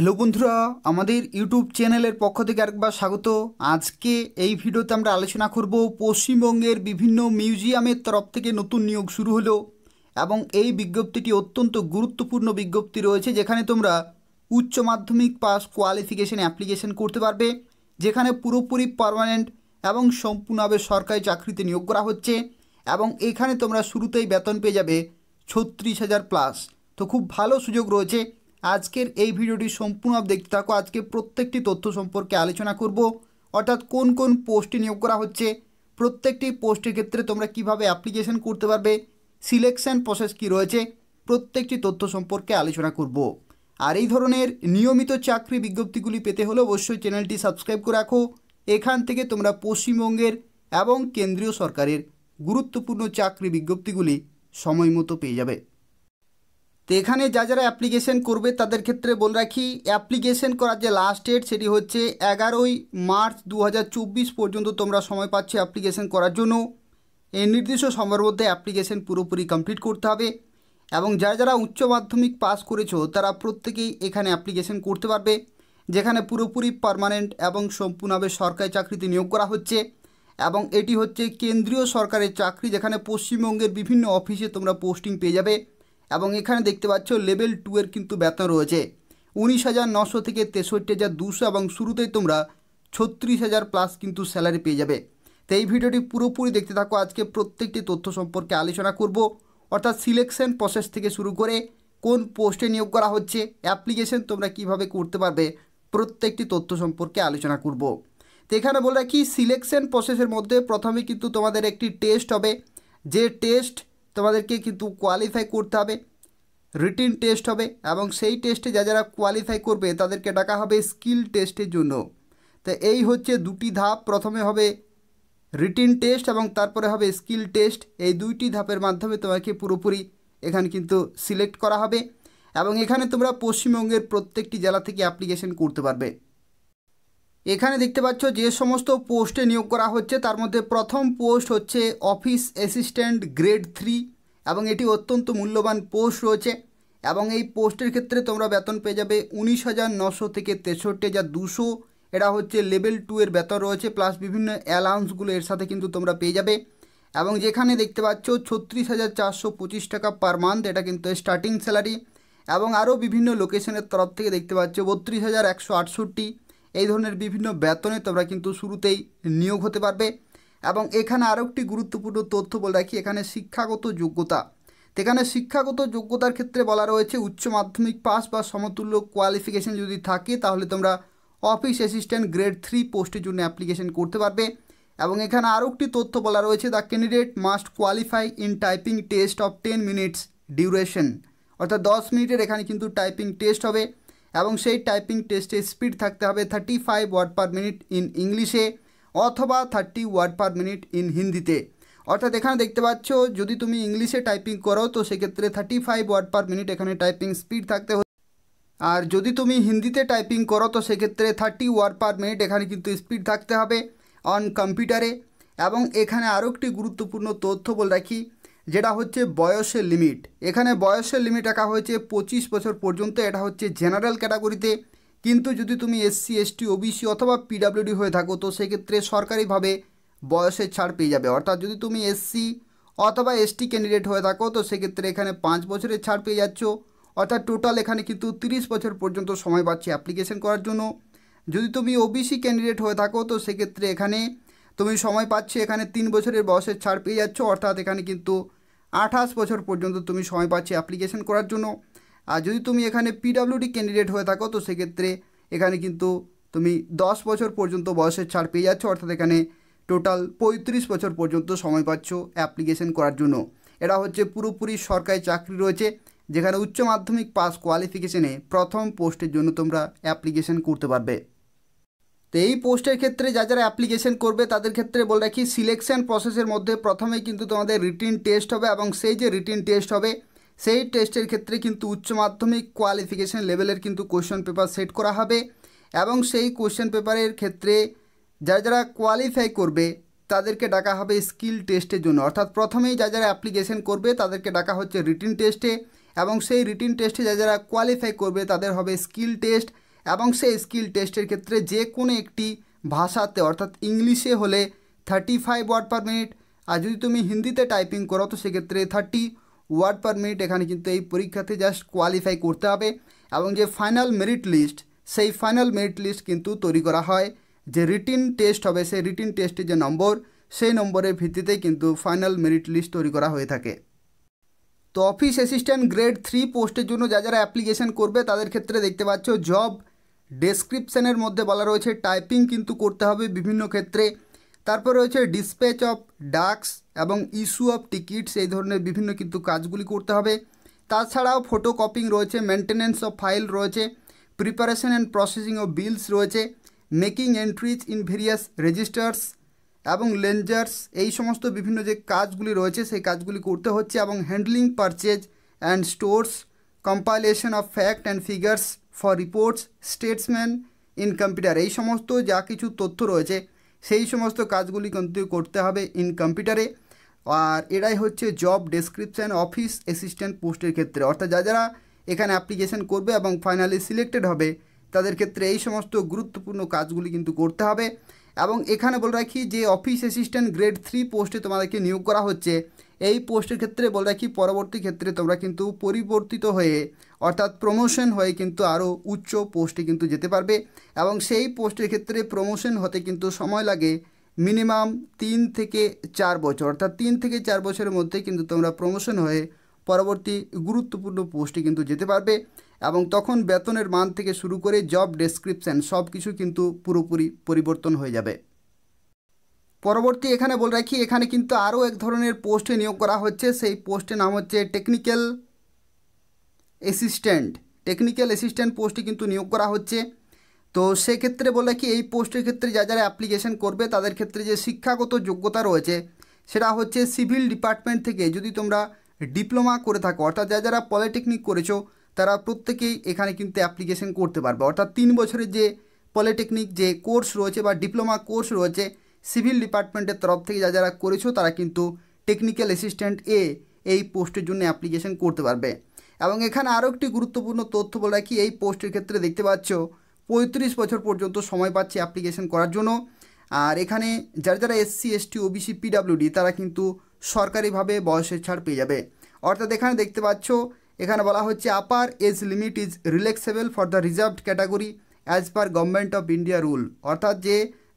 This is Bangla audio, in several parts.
হ্যালো বন্ধুরা আমাদের ইউটিউব চ্যানেলের পক্ষ থেকে আরেকবার স্বাগত আজকে এই ভিডিওতে আমরা আলোচনা করব পশ্চিমবঙ্গের বিভিন্ন মিউজিয়ামের তরফ থেকে নতুন নিয়োগ শুরু হলো এবং এই বিজ্ঞপ্তিটি অত্যন্ত গুরুত্বপূর্ণ বিজ্ঞপ্তি রয়েছে যেখানে তোমরা উচ্চ মাধ্যমিক পাস কোয়ালিফিকেশন অ্যাপ্লিকেশন করতে পারবে যেখানে পুরোপুরি পারমানেন্ট এবং সম্পূর্ণভাবে সরকারি চাকরিতে নিয়োগ করা হচ্ছে এবং এখানে তোমরা শুরুতেই বেতন পেয়ে যাবে ছত্রিশ হাজার প্লাস তো খুব ভালো সুযোগ রয়েছে আজকের এই ভিডিওটি সম্পূর্ণ দেখতে থাকো আজকে প্রত্যেকটি তথ্য সম্পর্কে আলোচনা করব অর্থাৎ কোন কোন পোস্টে নিয়োগ করা হচ্ছে প্রত্যেকটি পোস্টের ক্ষেত্রে তোমরা কিভাবে অ্যাপ্লিকেশন করতে পারবে সিলেকশান প্রসেস কি রয়েছে প্রত্যেকটি তথ্য সম্পর্কে আলোচনা করব আর এই ধরনের নিয়মিত চাকরি বিজ্ঞপ্তিগুলি পেতে হলে অবশ্যই চ্যানেলটি সাবস্ক্রাইব করে রাখো এখান থেকে তোমরা পশ্চিমবঙ্গের এবং কেন্দ্রীয় সরকারের গুরুত্বপূর্ণ চাকরি বিজ্ঞপ্তিগুলি সময় মতো পেয়ে যাবে তো এখানে যা যারা অ্যাপ্লিকেশন করবে তাদের ক্ষেত্রে বলে রাখি অ্যাপ্লিকেশন করার যে লাস্ট ডেট সেটি হচ্ছে এগারোই মার্চ দু পর্যন্ত তোমরা সময় পাচ্ছ অ্যাপ্লিকেশন করার জন্য এই নির্দিষ্ট সময়ের মধ্যে অ্যাপ্লিকেশন পুরোপুরি কমপ্লিট করতে হবে এবং যারা যারা উচ্চ মাধ্যমিক পাস করেছো তারা প্রত্যেকেই এখানে অ্যাপ্লিকেশন করতে পারবে যেখানে পুরোপুরি পারমানেন্ট এবং সম্পূর্ণভাবে সরকারি চাকরিতে নিয়োগ করা হচ্ছে এবং এটি হচ্ছে কেন্দ্রীয় সরকারের চাকরি যেখানে পশ্চিমবঙ্গের বিভিন্ন অফিসে তোমরা পোস্টিং পেয়ে যাবে এবং এখানে দেখতে পাচ্ছ লেভেল টু এর কিন্তু বেতন রয়েছে উনিশ হাজার নশো থেকে তেষট্টি হাজার দুশো এবং শুরুতেই তোমরা ছত্রিশ হাজার প্লাস কিন্তু স্যালারি পেয়ে যাবে তো এই ভিডিওটি পুরোপুরি দেখতে থাকো আজকে প্রত্যেকটি তথ্য সম্পর্কে আলোচনা করব অর্থাৎ সিলেকশন প্রসেস থেকে শুরু করে কোন পোস্টে নিয়োগ করা হচ্ছে অ্যাপ্লিকেশন তোমরা কিভাবে করতে পারবে প্রত্যেকটি তথ্য সম্পর্কে আলোচনা করব তো এখানে বলে রাখি সিলেকশন প্রসেসের মধ্যে প্রথমে কিন্তু তোমাদের একটি টেস্ট হবে যে টেস্ট তোমাদেরকে কিন্তু কোয়ালিফাই করতে হবে রিটিন টেস্ট হবে এবং সেই টেস্টে যা যারা কোয়ালিফাই করবে তাদেরকে ডাকা হবে স্কিল টেস্টের জন্য তো এই হচ্ছে দুটি ধাপ প্রথমে হবে রিটিন টেস্ট এবং তারপরে হবে স্কিল টেস্ট এই দুইটি ধাপের মাধ্যমে তোমাকে পুরোপুরি এখানে কিন্তু সিলেক্ট করা হবে এবং এখানে তোমরা পশ্চিমবঙ্গের প্রত্যেকটি জেলা থেকে অ্যাপ্লিকেশন করতে পারবে এখানে দেখতে পাচ্ছ যে সমস্ত পোস্টে নিয়োগ করা হচ্ছে তার মধ্যে প্রথম পোস্ট হচ্ছে অফিস অ্যাসিস্ট্যান্ট গ্রেড থ্রি এবং এটি অত্যন্ত মূল্যবান পোস্ট রয়েছে এবং এই পোস্টের ক্ষেত্রে তোমরা বেতন পেয়ে যাবে উনিশ হাজার নশো থেকে তেষট্টি হাজার দুশো এটা হচ্ছে লেভেল টু এর বেতন রয়েছে প্লাস বিভিন্ন অ্যালাউন্সগুলো এর সাথে কিন্তু তোমরা পেয়ে যাবে এবং যেখানে দেখতে পাচ্ছ ছত্রিশ হাজার চারশো পঁচিশ টাকা পার মান্থ এটা কিন্তু স্টার্টিং স্যালারি এবং আরও বিভিন্ন লোকেশনের তরফ থেকে দেখতে পাচ্ছ বত্রিশ হাজার একশো আটষট্টি এই ধরনের বিভিন্ন বেতনে তোমরা কিন্তু শুরুতেই নিয়োগ হতে পারবে এবং এখানে আরও একটি গুরুত্বপূর্ণ তথ্য বলে রাখি এখানে শিক্ষাগত যোগ্যতা এখানে শিক্ষাগত যোগ্যতার ক্ষেত্রে বলা রয়েছে উচ্চ মাধ্যমিক পাস বা সমতুল্য কোয়ালিফিকেশন যদি থাকে তাহলে তোমরা অফিস অ্যাসিস্ট্যান্ট গ্রেড থ্রি পোস্টের জন্য অ্যাপ্লিকেশন করতে পারবে এবং এখানে আরও একটি তথ্য বলা রয়েছে the candidate must qualify in typing test of ten minutes duration অর্থাৎ দশ মিনিটের এখানে কিন্তু টাইপিং টেস্ট হবে এবং সেই টাইপিং টেস্টে স্পিড থাকতে হবে thirty five word per minute in ইংলিশে অথবা thirty word per minute in হিন্দিতে অর্থাৎ এখানে দেখতে পাচ্ছ যদি তুমি ইংলিশে টাইপিং করো তো সেক্ষেত্রে thirty five word per minute এখানে টাইপিং স্পিড থাকতে আর যদি তুমি হিন্দিতে টাইপিং করো তো সেক্ষেত্রে থার্টি ওয়ার্ড পার মিনিট এখানে কিন্তু স্পিড থাকতে হবে অন কম্পিউটারে এবং এখানে আরও একটি গুরুত্বপূর্ণ তথ্য বলে রাখি যেটা হচ্ছে বয়সের লিমিট এখানে বয়সের লিমিট রাখা হয়েছে পঁচিশ বছর পর্যন্ত এটা হচ্ছে জেনারেল ক্যাটাগরিতে কিন্তু যদি তুমি এসসি এসটি ওবিসি অথবা পিডাব্লিউডি হয়ে থাকো তো সেক্ষেত্রে সরকারিভাবে বয়সের ছাড় পেয়ে যাবে অর্থাৎ যদি তুমি এসসি অথবা এসটি ক্যান্ডিডেট হয়ে থাকো তো সেক্ষেত্রে এখানে পাঁচ বছরের ছাড় পেয়ে যাচ্ছ অর্থাৎ টোটাল এখানে কিন্তু তিরিশ বছর পর্যন্ত সময় পাচ্ছে অ্যাপ্লিকেশন করার জন্য যদি তুমি ওবিসি ক্যান্ডিডেট হয়ে থাকো তো সেক্ষেত্রে এখানে তুমি সময় পাচ্ছি এখানে তিন বছরের বয়সের ছাড় পেয়ে যাচ্ছ অর্থাৎ এখানে কিন্তু আঠাশ বছর পর্যন্ত তুমি সময় পাচ্ছ অ্যাপ্লিকেশন করার জন্য আর যদি তুমি এখানে পিডাব্লিউডি ক্যান্ডিডেট হয়ে থাকো তো সেক্ষেত্রে এখানে কিন্তু তুমি দশ বছর পর্যন্ত বয়সের ছাড় পেয়ে যাচ্ছ অর্থাৎ এখানে টোটাল পঁয়ত্রিশ বছর পর্যন্ত সময় পাচ্ছ অ্যাপ্লিকেশন করার জন্য এটা হচ্ছে পুরোপুরি সরকারি চাকরি রয়েছে যেখানে উচ্চ মাধ্যমিক পাস কোয়ালিফিকেশানে প্রথম পোস্টের জন্য তোমরা অ্যাপ্লিকেশন করতে পারবে তো এই পোস্টের ক্ষেত্রে যা যারা অ্যাপ্লিকেশন করবে তাদের ক্ষেত্রে বলে রাখি সিলেকশন প্রসেসের মধ্যে প্রথমে কিন্তু তোমাদের রিটিন টেস্ট হবে এবং সেই যে রিটিন টেস্ট হবে সেই টেস্টের ক্ষেত্রে কিন্তু উচ্চ মাধ্যমিক কোয়ালিফিকেশন লেভেলের কিন্তু কোশ্চেন পেপার সেট করা হবে এবং সেই কোশ্চেন পেপারের ক্ষেত্রে যারা যারা কোয়ালিফাই করবে তাদেরকে ডাকা হবে স্কিল টেস্টের জন্য অর্থাৎ প্রথমেই যা যারা অ্যাপ্লিকেশন করবে তাদেরকে ডাকা হচ্ছে রিটিন টেস্টে এবং সেই রিটিন টেস্টে যা যারা কোয়ালিফাই করবে তাদের হবে স্কিল টেস্ট এবং সে স্কিল টেস্টের ক্ষেত্রে যে কোনো একটি ভাষাতে অর্থাৎ ইংলিশে হলে thirty five word per minute আর যদি তুমি হিন্দিতে টাইপিং করো তো সেক্ষেত্রে থার্টি ওয়ার্ড পার মিনিট এখানে কিন্তু এই পরীক্ষাতে জাস্ট কোয়ালিফাই করতে হবে এবং যে ফাইনাল মেরিট লিস্ট সেই ফাইনাল মেরিট লিস্ট কিন্তু তৈরি করা হয় যে রিটিন টেস্ট হবে সেই রিটিন টেস্টের যে নম্বর সেই নম্বরের ভিত্তিতে কিন্তু ফাইনাল মেরিট লিস্ট তৈরি করা হয়ে থাকে তো অফিস অ্যাসিস্ট্যান্ট গ্রেড থ্রি পোস্টের জন্য যা যারা অ্যাপ্লিকেশান করবে তাদের ক্ষেত্রে দেখতে পাচ্ছ জব ডেসক্রিপশানের মধ্যে বলা রয়েছে টাইপিং কিন্তু করতে হবে বিভিন্ন ক্ষেত্রে তারপর রয়েছে ডিসপ্যাচ অফ ডাক্স এবং ইস্যু অফ টিকিটস এই ধরনের বিভিন্ন কিন্তু কাজগুলি করতে হবে তাছাড়াও কপিং রয়েছে মেনটেন্যান্স অফ ফাইল রয়েছে preparation and processing of bills রয়েছে making entries in various registers এবং লেঞ্জার্স এই সমস্ত বিভিন্ন যে কাজগুলি রয়েছে সেই কাজগুলি করতে হচ্ছে এবং handling purchase and stores compilation of fact and figures for reports স্টেটসম্যান ইন কম্পিউটার এই সমস্ত যা কিছু তথ্য রয়েছে সেই সমস্ত কাজগুলি কিন্তু করতে হবে ইন কম্পিউটারে আর এরাই হচ্ছে জব ডেসক্রিপশান অফিস অ্যাসিস্ট্যান্ট পোস্টের ক্ষেত্রে অর্থাৎ যা যারা এখানে অ্যাপ্লিকেশান করবে এবং ফাইনালি সিলেক্টেড হবে তাদের ক্ষেত্রে এই সমস্ত গুরুত্বপূর্ণ কাজগুলি কিন্তু করতে হবে এবং এখানে বলে রাখি যে অফিস অ্যাসিস্ট্যান্ট গ্রেড থ্রি পোস্টে তোমাদেরকে নিয়োগ করা হচ্ছে এই পোস্টের ক্ষেত্রে বলে রাখি পরবর্তী ক্ষেত্রে তোমরা কিন্তু পরিবর্তিত হয়ে অর্থাৎ প্রমোশন হয়ে কিন্তু আরও উচ্চ পোস্টে কিন্তু যেতে পারবে এবং সেই পোস্টের ক্ষেত্রে প্রমোশন হতে কিন্তু সময় লাগে মিনিমাম তিন থেকে চার বছর অর্থাৎ তিন থেকে চার বছরের মধ্যে কিন্তু তোমরা প্রমোশন হয়ে পরবর্তী গুরুত্বপূর্ণ পোস্টে কিন্তু যেতে পারবে এবং তখন বেতনের মান থেকে শুরু করে জব ডেসক্রিপশান সব কিছু কিন্তু পুরোপুরি পরিবর্তন হয়ে যাবে পরবর্তী এখানে বলে রাখি এখানে কিন্তু আরও এক ধরনের পোস্টে নিয়োগ করা হচ্ছে সেই পোস্টের নাম হচ্ছে টেকনিক্যাল অ্যাসিস্ট্যান্ট টেকনিক্যাল অ্যাসিস্ট্যান্ট পোস্টে কিন্তু নিয়োগ করা হচ্ছে তো সেক্ষেত্রে বলে কি এই পোস্টের ক্ষেত্রে যা যারা অ্যাপ্লিকেশন করবে তাদের ক্ষেত্রে যে শিক্ষাগত যোগ্যতা রয়েছে সেটা হচ্ছে সিভিল ডিপার্টমেন্ট থেকে যদি তোমরা ডিপ্লোমা করে থাকো অর্থাৎ যা যারা পলিটেকনিক করেছো তারা প্রত্যেকেই এখানে কিন্তু অ্যাপ্লিকেশন করতে পারবে অর্থাৎ তিন বছরের যে পলিটেকনিক যে কোর্স রয়েছে বা ডিপ্লোমা কোর্স রয়েছে সিভিল ডিপার্টমেন্টের তরফ থেকে যা যারা করেছো তারা কিন্তু টেকনিক্যাল অ্যাসিস্ট্যান্ট এ এই পোস্টের জন্য অ্যাপ্লিকেশন করতে পারবে এবং এখানে আরও একটি গুরুত্বপূর্ণ তথ্য বলে রাখি এই পোস্টের ক্ষেত্রে দেখতে পাচ্ছ পঁয়ত্রিশ বছর পর্যন্ত সময় পাচ্ছে অ্যাপ্লিকেশন করার জন্য আর এখানে যারা যারা এসসি এসটি ওবিসি পিডাব্লিউডি তারা কিন্তু সরকারিভাবে বয়সের ছাড় পেয়ে যাবে অর্থাৎ এখানে দেখতে পাচ্ছ এখানে বলা হচ্ছে upper age limit is relaxable for the reserved category as per government of India rule অর্থাৎ যে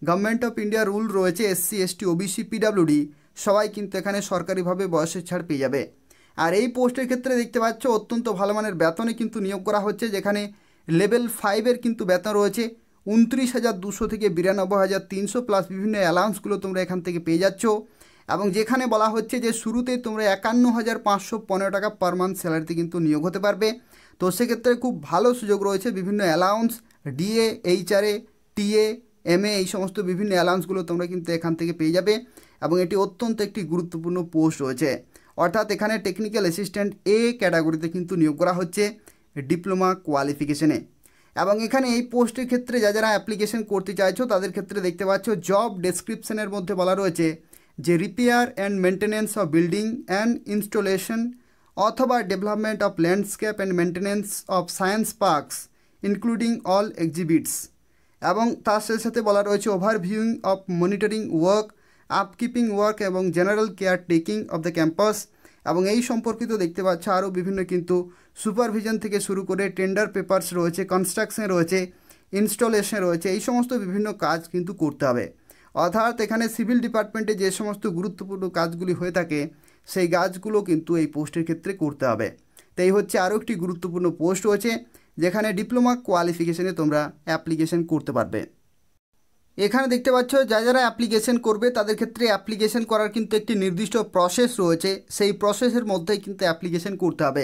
গভর্নমেন্ট অফ ইন্ডিয়া রুল রয়েছে এসসি এসটি ওবিসি পিডাব্লিউডি সবাই কিন্তু এখানে সরকারিভাবে বয়সের ছাড় পেয়ে যাবে আর এই পোস্টের ক্ষেত্রে দেখতে পাচ্ছ অত্যন্ত ভালো মানের বেতনে কিন্তু নিয়োগ করা হচ্ছে যেখানে লেভেল ফাইভের কিন্তু বেতন রয়েছে উনত্রিশ হাজার দুশো থেকে বিরানব্বই হাজার তিনশো প্লাস বিভিন্ন অ্যালাউন্সগুলো তোমরা এখান থেকে পেয়ে যাচ্ছ এবং যেখানে বলা হচ্ছে যে শুরুতে তোমরা একান্ন হাজার পাঁচশো পনেরো টাকা পার মান্থ স্যালারিতে কিন্তু নিয়োগ হতে পারবে তো সেক্ষেত্রে খুব ভালো সুযোগ রয়েছে বিভিন্ন allowance DA HRA TA M এই সমস্ত বিভিন্ন অ্যালাউন্সগুলো তোমরা কিন্তু এখান থেকে পেয়ে যাবে এবং এটি অত্যন্ত একটি গুরুত্বপূর্ণ পোস্ট রয়েছে অর্থাৎ এখানে টেকনিক্যাল অ্যাসিস্ট্যান্ট এ ক্যাটাগরিতে কিন্তু নিয়োগ করা হচ্ছে ডিপ্লোমা কোয়ালিফিকেশনে এবং এখানে এই পোস্টের ক্ষেত্রে যা যারা অ্যাপ্লিকেশন করতে চাইছো তাদের ক্ষেত্রে দেখতে পাচ্ছ জব ডেসক্রিপশনের মধ্যে বলা রয়েছে যে repair and maintenance of building and installation অথবা development of landscape and maintenance of science parks including all exhibits এবং তার সাথে সাথে বলা রয়েছে overviewing of monitoring work upkeeping work এবং general care taking of the campus এবং এই সম্পর্কিত দেখতে পাচ্ছ আরও বিভিন্ন কিন্তু সুপারভিশন থেকে শুরু করে টেন্ডার পেপার্স রয়েছে কনস্ট্রাকশন রয়েছে ইনস্টলেশন রয়েছে এই সমস্ত বিভিন্ন কাজ কিন্তু করতে হবে অর্থাৎ এখানে সিভিল ডিপার্টমেন্টে যে সমস্ত গুরুত্বপূর্ণ কাজগুলি হয়ে থাকে সেই কাজগুলো কিন্তু এই পোস্টের ক্ষেত্রে করতে হবে তাই হচ্ছে আরও একটি গুরুত্বপূর্ণ পোস্ট রয়েছে যেখানে ডিপ্লোমা কোয়ালিফিকেশনে তোমরা অ্যাপ্লিকেশন করতে পারবে এখানে দেখতে পাচ্ছ যা যারা অ্যাপ্লিকেশন করবে তাদের ক্ষেত্রে অ্যাপ্লিকেশন করার কিন্তু একটি নির্দিষ্ট প্রসেস রয়েছে সেই প্রসেসের মধ্যেই কিন্তু অ্যাপ্লিকেশন করতে হবে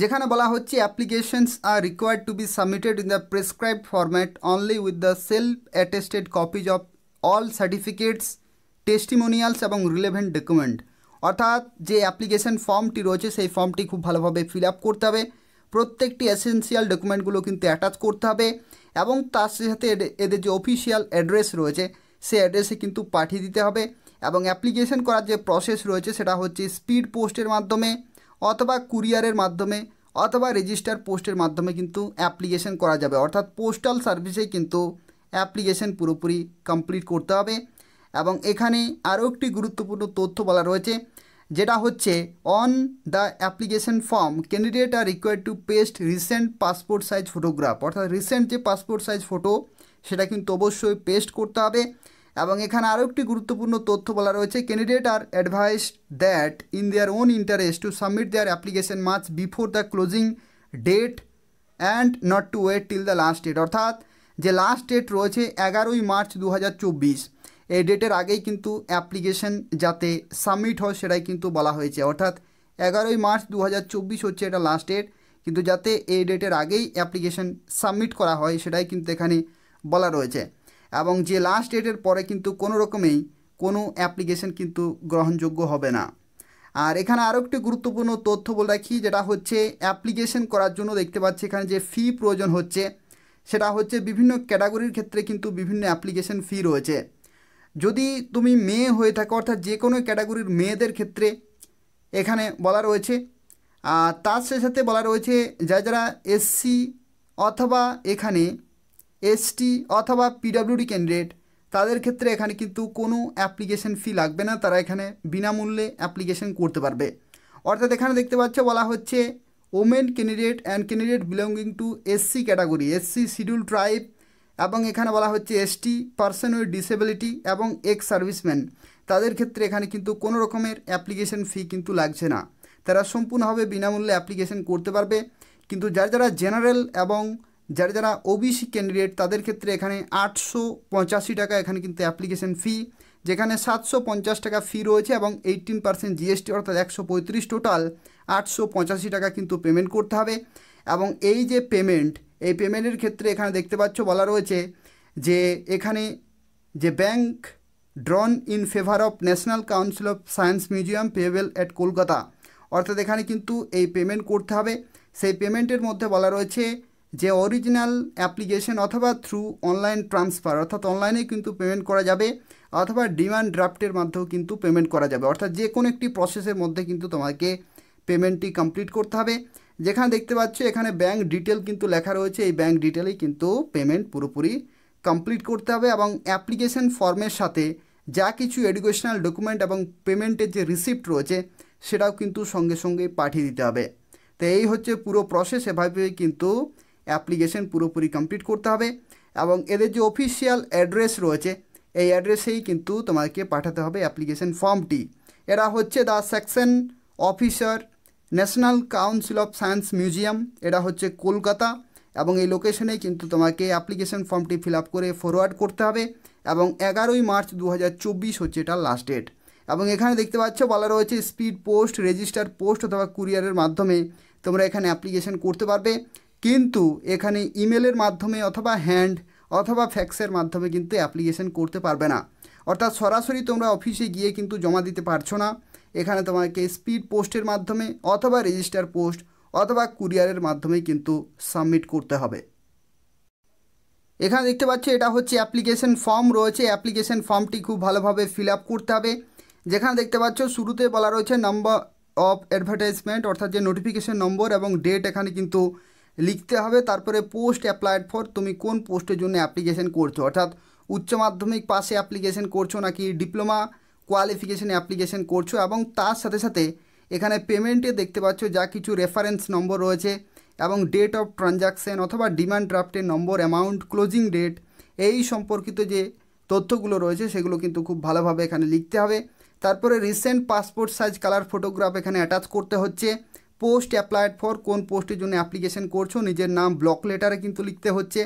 যেখানে বলা হচ্ছে applications are required to be submitted in the prescribe format only with the self attested copies of all certificates testimonials এবং রিলেভেন্ট ডকুমেন্ট অর্থাৎ যে অ্যাপ্লিকেশন ফর্মটি রয়েছে সেই ফর্মটি খুব ভালোভাবে ফিল আপ করতে হবে প্রত্যেকটি এসেন্সিয়াল ডকুমেন্টগুলো কিন্তু অ্যাটাচ করতে হবে এবং তার সাথে এদের যে অফিসিয়াল অ্যাড্রেস রয়েছে সেই অ্যাড্রেসে কিন্তু পাঠিয়ে দিতে হবে এবং অ্যাপ্লিকেশন করার যে প্রসেস রয়েছে সেটা হচ্ছে স্পিড পোস্টের মাধ্যমে অথবা কুরিয়ারের মাধ্যমে অথবা রেজিস্টার পোস্টের মাধ্যমে কিন্তু অ্যাপ্লিকেশন করা যাবে অর্থাৎ পোস্টাল সার্ভিসে কিন্তু অ্যাপ্লিকেশন পুরোপুরি কমপ্লিট করতে হবে এবং এখানে আরও একটি গুরুত্বপূর্ণ তথ্য বলা রয়েছে যেটা হচ্ছে on the application form candidate are require to paste recent passport size photograph অর্থাৎ রিসেন্ট যে পাসপোর্ট সাইজ ফটো সেটা কিন্তু অবশ্যই পেস্ট করতে হবে এবং এখানে আরও একটি গুরুত্বপূর্ণ তথ্য বলা রয়েছে candidate are advise that in their own interest to submit their application much before the closing date and not to wait till the last date অর্থাৎ যে লাস্ট ডেট রয়েছে এগারোই মার্চ দু এই ডেটের আগেই কিন্তু অ্যাপ্লিকেশন যাতে সাবমিট হয় সেটাই কিন্তু বলা হয়েছে অর্থাৎ এগারোই মার্চ দু হচ্ছে এটা লাস্ট ডেট কিন্তু যাতে এই ডেটের আগেই অ্যাপ্লিকেশন সাবমিট করা হয় সেটাই কিন্তু এখানে বলা রয়েছে এবং যে লাস্ট ডেটের পরে কিন্তু কোনো রকমেই কোনো অ্যাপ্লিকেশন কিন্তু গ্রহণযোগ্য হবে না আর এখানে আরও একটি গুরুত্বপূর্ণ তথ্য বলে রাখি যেটা হচ্ছে অ্যাপ্লিকেশন করার জন্য দেখতে পাচ্ছি এখানে যে ফি প্রয়োজন হচ্ছে সেটা হচ্ছে বিভিন্ন ক্যাটাগরির ক্ষেত্রে কিন্তু বিভিন্ন অ্যাপ্লিকেশন ফি রয়েছে যদি তুমি মেয়ে হয়ে থাকো অর্থাৎ যে কোনো ক্যাটাগরির মেয়েদের ক্ষেত্রে এখানে বলা রয়েছে আর তার সাথে সাথে বলা রয়েছে যা যারা এসসি অথবা এখানে এসটি অথবা পিডাব্লিউডি ক্যান্ডিডেট তাদের ক্ষেত্রে এখানে কিন্তু কোনো অ্যাপ্লিকেশন ফি লাগবে না তারা এখানে বিনামূল্যে অ্যাপ্লিকেশন করতে পারবে অর্থাৎ এখানে দেখতে পাচ্ছ বলা হচ্ছে women candidate and candidate belonging to SC category SC schedule tribe এবং এখানে বলা হচ্ছে এসটি পার্সন উইথ ডিসেবিলিটি এবং এক্স সার্ভিসম্যান তাদের ক্ষেত্রে এখানে কিন্তু কোনো রকমের অ্যাপ্লিকেশন ফি কিন্তু লাগছে না তারা সম্পূর্ণভাবে বিনামূল্যে অ্যাপ্লিকেশন করতে পারবে কিন্তু যারা যারা জেনারেল এবং যারা যারা ওবিসি ক্যান্ডিডেট তাদের ক্ষেত্রে এখানে আটশো পঁচাশি টাকা এখানে কিন্তু অ্যাপ্লিকেশন ফি যেখানে সাতশো পঞ্চাশ টাকা ফি রয়েছে এবং এইটিন পার্সেন্ট জিএসটি অর্থাৎ একশো পঁয়ত্রিশ টোটাল আটশো পঁচাশি টাকা কিন্তু পেমেন্ট করতে হবে এবং এই যে পেমেন্ট এই পেমেন্টের ক্ষেত্রে এখানে দেখতে পাচ্ছ বলা রয়েছে যে এখানে যে bank drawn in favour of National Council of Science Museum payable at Kolkata অর্থাৎ এখানে কিন্তু এই পেমেন্ট করতে হবে সেই পেমেন্টের মধ্যে বলা রয়েছে যে অরিজিনাল অ্যাপ্লিকেশন অথবা থ্রু অনলাইন ট্রান্সফার অর্থাৎ অনলাইনে কিন্তু পেমেন্ট করা যাবে অথবা ডিমান্ড ড্রাফটের মাধ্যমেও কিন্তু পেমেন্ট করা যাবে অর্থাৎ যে কোনো একটি প্রসেসের মধ্যে কিন্তু তোমাকে পেমেন্টটি কমপ্লিট করতে হবে যেখানে দেখতে পাচ্ছ এখানে ব্যাংক ডিটেল কিন্তু লেখা রয়েছে এই ব্যাংক ডিটেলেই কিন্তু পেমেন্ট পুরোপুরি কমপ্লিট করতে হবে এবং অ্যাপ্লিকেশন ফর্মের সাথে যা কিছু এডুকেশনাল ডকুমেন্ট এবং পেমেন্টের যে রিসিপ্ট রয়েছে সেটাও কিন্তু সঙ্গে সঙ্গে পাঠিয়ে দিতে হবে তো এই হচ্ছে পুরো প্রসেস এভাবে কিন্তু অ্যাপ্লিকেশন পুরোপুরি কমপ্লিট করতে হবে এবং এদের যে অফিসিয়াল অ্যাড্রেস রয়েছে এই অ্যাড্রেসেই কিন্তু তোমাকে পাঠাতে হবে অ্যাপ্লিকেশন ফর্মটি এরা হচ্ছে the section officer National Council of Science Museum এটা হচ্ছে কলকাতা এবং এই লোকেশনে কিন্তু তোমাকে অ্যাপ্লিকেশন ফর্মটি ফিল করে ফরওয়ার্ড করতে হবে এবং এগারোই মার্চ দু হচ্ছে এটা লাস্ট ডেট এবং এখানে দেখতে পাচ্ছ বলা রয়েছে স্পিড পোস্ট রেজিস্টার পোস্ট অথবা কুরিয়ারের মাধ্যমে তোমরা এখানে অ্যাপ্লিকেশন করতে পারবে কিন্তু এখানে ইমেলের মাধ্যমে অথবা হ্যান্ড অথবা ফ্যাক্সের মাধ্যমে কিন্তু অ্যাপ্লিকেশন করতে পারবে না অর্থাৎ সরাসরি তোমরা অফিসে গিয়ে কিন্তু জমা দিতে পারছো না এখানে তোমাকে স্পিড পোস্টের মাধ্যমে অথবা রেজিস্টার পোস্ট অথবা কুরিয়ারের মাধ্যমে কিন্তু সাবমিট করতে হবে এখানে দেখতে পাচ্ছি এটা হচ্ছে অ্যাপ্লিকেশন ফর্ম রয়েছে অ্যাপ্লিকেশন ফর্মটি খুব ভালোভাবে ফিল করতে হবে যেখানে দেখতে পাচ্ছ শুরুতে বলা রয়েছে নাম্বার অফ অ্যাডভার্টাইজমেন্ট অর্থাৎ যে নোটিফিকেশন নম্বর এবং ডেট এখানে কিন্তু লিখতে হবে তারপরে পোস্ট অ্যাপ্লাইড ফর তুমি কোন পোস্টের জন্য অ্যাপ্লিকেশন করছো অর্থাৎ উচ্চ মাধ্যমিক পাশে অ্যাপ্লিকেশন করছো নাকি ডিপ্লোমা কোয়ালিফিকেশানে অ্যাপ্লিকেশন করছো এবং তার সাথে সাথে এখানে পেমেন্টে দেখতে পাচ্ছ যা কিছু রেফারেন্স নম্বর রয়েছে এবং ডেট অফ ট্রানজাকশান অথবা ডিমান্ড ড্রাফটের নম্বর অ্যামাউন্ট ক্লোজিং ডেট এই সম্পর্কিত যে তথ্যগুলো রয়েছে সেগুলো কিন্তু খুব ভালোভাবে এখানে লিখতে হবে তারপরে recent passport size colour photograph এখানে অ্যাটাচ করতে হচ্ছে পোস্ট অ্যাপ্লাইড ফর কোন পোস্টের জন্য অ্যাপ্লিকেশন করছো নিজের নাম ব্লক লেটারে কিন্তু লিখতে হচ্ছে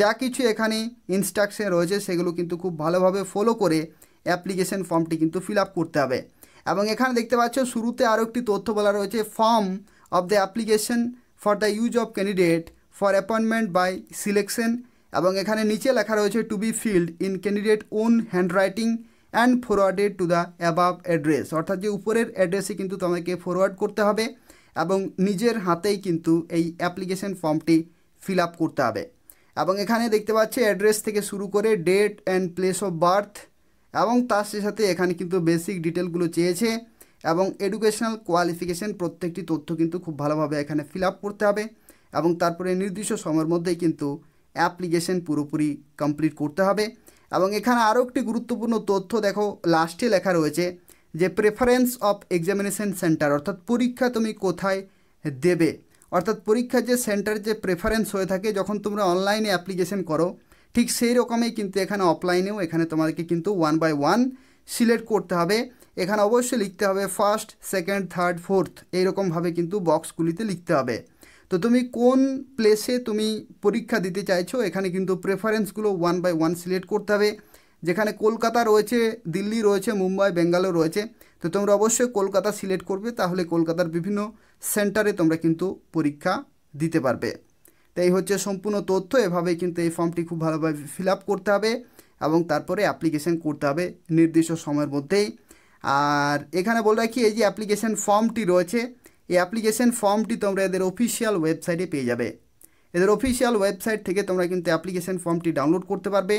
যা কিছু এখানে ইনস্ট্রাকশন রয়েছে সেগুলো কিন্তু খুব ভালোভাবে ফলো করে অ্যাপ্লিকেশন ফর্মটি কিন্তু ফিল করতে হবে এবং এখানে দেখতে পাচ্ছ শুরুতে আরও একটি তথ্য বলা রয়েছে form of the application for the use of candidate for appointment by selection এবং এখানে নিচে লেখা রয়েছে to be filled in candidate own handwriting and forwarded to the above address অর্থাৎ যে উপরের অ্যাড্রেসে কিন্তু তোমাকে ফরওয়ার্ড করতে হবে এবং নিজের হাতেই কিন্তু এই অ্যাপ্লিকেশন ফর্মটি ফিল করতে হবে এবং এখানে দেখতে পাচ্ছি অ্যাড্রেস থেকে শুরু করে date and place of birth এবং তার সাথে এখানে কিন্তু বেসিক ডিটেলগুলো চেয়েছে এবং এডুকেশনাল কোয়ালিফিকেশান প্রত্যেকটি তথ্য কিন্তু খুব ভালোভাবে এখানে ফিল করতে হবে এবং তারপরে নির্দিষ্ট সময়ের মধ্যেই কিন্তু অ্যাপ্লিকেশান পুরোপুরি কমপ্লিট করতে হবে এবং এখানে আরও একটি গুরুত্বপূর্ণ তথ্য দেখো লাস্টে লেখা রয়েছে যে প্রেফারেন্স অফ এক্সামিনেশন সেন্টার অর্থাৎ পরীক্ষা তুমি কোথায় দেবে অর্থাৎ পরীক্ষার যে সেন্টার যে প্রেফারেন্স হয়ে থাকে যখন তোমরা অনলাইনে অ্যাপ্লিকেশন করো ঠিক সেই রকমই কিন্তু এখানে অফলাইনেও এখানে তোমাদেরকে কিন্তু ওয়ান বাই ওয়ান সিলেক্ট করতে হবে এখানে অবশ্যই লিখতে হবে ফার্স্ট সেকেন্ড থার্ড ফোর্থ এইরকমভাবে কিন্তু বক্সগুলিতে লিখতে হবে তো তুমি কোন প্লেসে তুমি পরীক্ষা দিতে চাইছো এখানে কিন্তু প্রেফারেন্সগুলো ওয়ান বাই ওয়ান সিলেক্ট করতে হবে যেখানে কলকাতা রয়েছে দিল্লি রয়েছে মুম্বাই বেঙ্গালোর রয়েছে তো তোমরা অবশ্যই কলকাতা সিলেক্ট করবে তাহলে কলকাতার বিভিন্ন সেন্টারে তোমরা কিন্তু পরীক্ষা দিতে পারবে তো এই হচ্ছে সম্পূর্ণ তথ্য এভাবে কিন্তু এই ফর্মটি খুব ভালোভাবে ফিল করতে হবে এবং তারপরে অ্যাপ্লিকেশন করতে হবে নির্দিষ্ট সময়ের মধ্যেই আর এখানে বলে রাখি এই যে অ্যাপ্লিকেশন ফর্মটি রয়েছে এই অ্যাপ্লিকেশন ফর্মটি তোমরা এদের অফিসিয়াল ওয়েবসাইটে পেয়ে যাবে এদের অফিসিয়াল ওয়েবসাইট থেকে তোমরা কিন্তু অ্যাপ্লিকেশন ফর্মটি ডাউনলোড করতে পারবে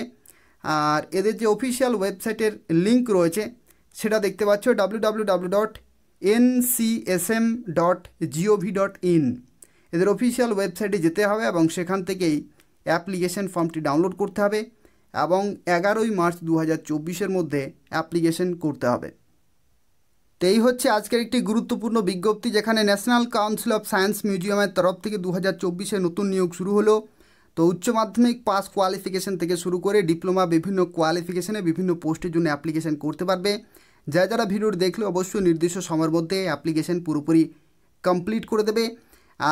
আর এদের যে অফিসিয়াল ওয়েবসাইটের লিঙ্ক রয়েছে সেটা দেখতে পাচ্ছ W W W dot N C S M dot G O V dot in এদের অফিসিয়াল ওয়েবসাইটে যেতে হবে এবং সেখান থেকেই অ্যাপ্লিকেশন ফর্মটি ডাউনলোড করতে হবে এবং এগারোই মার্চ দু হাজার মধ্যে অ্যাপ্লিকেশন করতে হবে এই হচ্ছে আজকের একটি গুরুত্বপূর্ণ বিজ্ঞপ্তি যেখানে ন্যাশনাল কাউন্সিল অফ সায়েন্স মিউজিয়ামের তরফ থেকে দু হাজার নতুন নিয়োগ শুরু হলো তো উচ্চ মাধ্যমিক পাস কোয়ালিফিকেশন থেকে শুরু করে ডিপ্লোমা বিভিন্ন কোয়ালিফিকেশনে বিভিন্ন পোস্টের জন্য অ্যাপ্লিকেশন করতে পারবে যা যারা ভিডিওটি দেখলে অবশ্যই নির্দিষ্ট সময়ের মধ্যে অ্যাপ্লিকেশন পুরোপুরি কমপ্লিট করে দেবে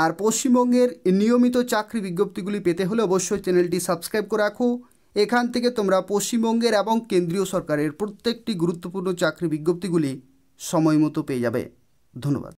আর পশ্চিমবঙ্গের নিয়মিত চাকরি বিজ্ঞপ্তিগুলি পেতে হলে অবশ্যই চ্যানেলটি সাবস্ক্রাইব করে রাখো এখান থেকে তোমরা পশ্চিমবঙ্গের এবং কেন্দ্রীয় সরকারের প্রত্যেকটি গুরুত্বপূর্ণ চাকরি বিজ্ঞপ্তিগুলি সময় মতো পেয়ে যাবে ধন্যবাদ